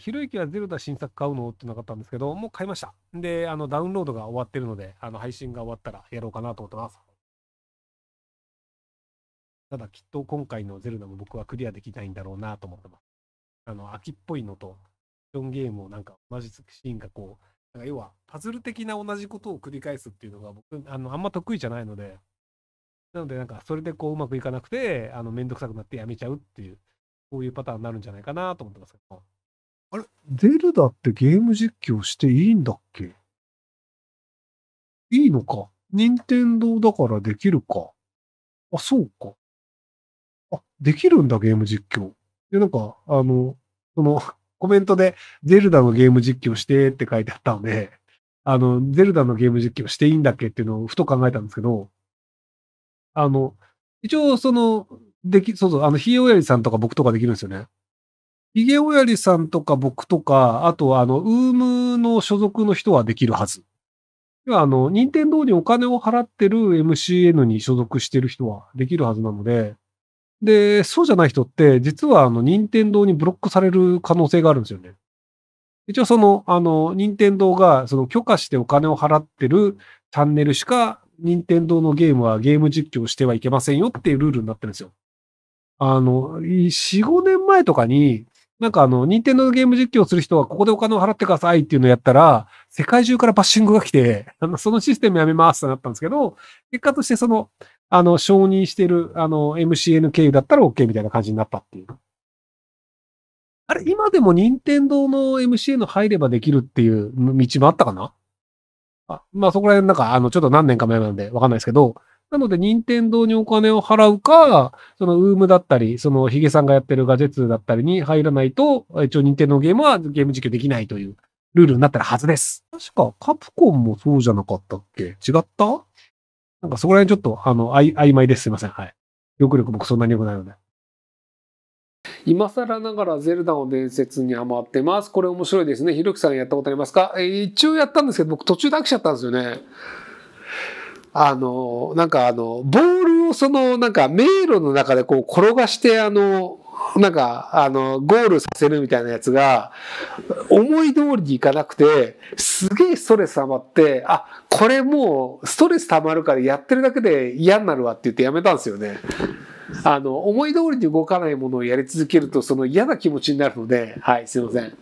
ひろゆきはゼルダ新作買うのってなかったんですけど、もう買いました。で、あの、ダウンロードが終わってるので、あの、配信が終わったらやろうかなと思ってます。ただ、きっと今回のゼルダも僕はクリアできないんだろうなと思ってます。あの、秋っぽいのと、4。ョンゲームをなんか同じシーンがこう、なんか要は、パズル的な同じことを繰り返すっていうのが僕、あの、あんま得意じゃないので、なのでなんか、それでこう、うまくいかなくて、あの、めんどくさくなってやめちゃうっていう、こういうパターンになるんじゃないかなと思ってますけども。あれ、ゼルダってゲーム実況していいんだっけいいのか。任天堂だからできるか。あ、そうか。あ、できるんだ、ゲーム実況。で、なんか、あの、その、コメントで、ゼルダのゲーム実況してって書いてあったので、あの、ゼルダのゲーム実況していいんだっけっていうのをふと考えたんですけど、あの、一応、その、でき、そうそう、あの、ひいおやりさんとか僕とかできるんですよね。ヒゲオヤリさんとか僕とか、あとあの、ウームの所属の人はできるはず。要はあの、任天堂にお金を払ってる MCN に所属してる人はできるはずなので、で、そうじゃない人って、実はあの、任天堂にブロックされる可能性があるんですよね。一応その、あの、任天堂がその許可してお金を払ってるチャンネルしか、任天堂のゲームはゲーム実況してはいけませんよっていうルールになってるんですよ。あの、4、5年前とかに、なんかあの、任天堂のゲーム実況をする人は、ここでお金を払ってくださいっていうのをやったら、世界中からバッシングが来て、あのそのシステムやめますってなったんですけど、結果としてその、あの、承認してる、あの、MCN 経由だったら OK みたいな感じになったっていう。あれ、今でも任天堂の MCN 入ればできるっていう道もあったかなあまあそこら辺なんか、あの、ちょっと何年か前なんでわかんないですけど、なので、任天堂にお金を払うか、そのウームだったり、そのヒゲさんがやってるガジェッツだったりに入らないと、一応任天堂ゲームはゲーム実況できないというルールになってるはずです。確か、カプコンもそうじゃなかったっけ違ったなんかそこら辺ちょっと、あの、あい曖昧です。すいません。はい。記憶力僕そんなに良くないので。今更ながらゼルダの伝説にハマってます。これ面白いですね。ひろきさんやったことありますか、えー、一応やったんですけど、僕途中で飽きちゃったんですよね。あの、なんかあの、ボールをその、なんか迷路の中でこう転がして、あの、なんか、あの、ゴールさせるみたいなやつが、思い通りにいかなくて、すげえストレス溜まって、あ、これもうストレス溜まるからやってるだけで嫌になるわって言ってやめたんですよね。あの、思い通りに動かないものをやり続けると、その嫌な気持ちになるので、はい、すいません。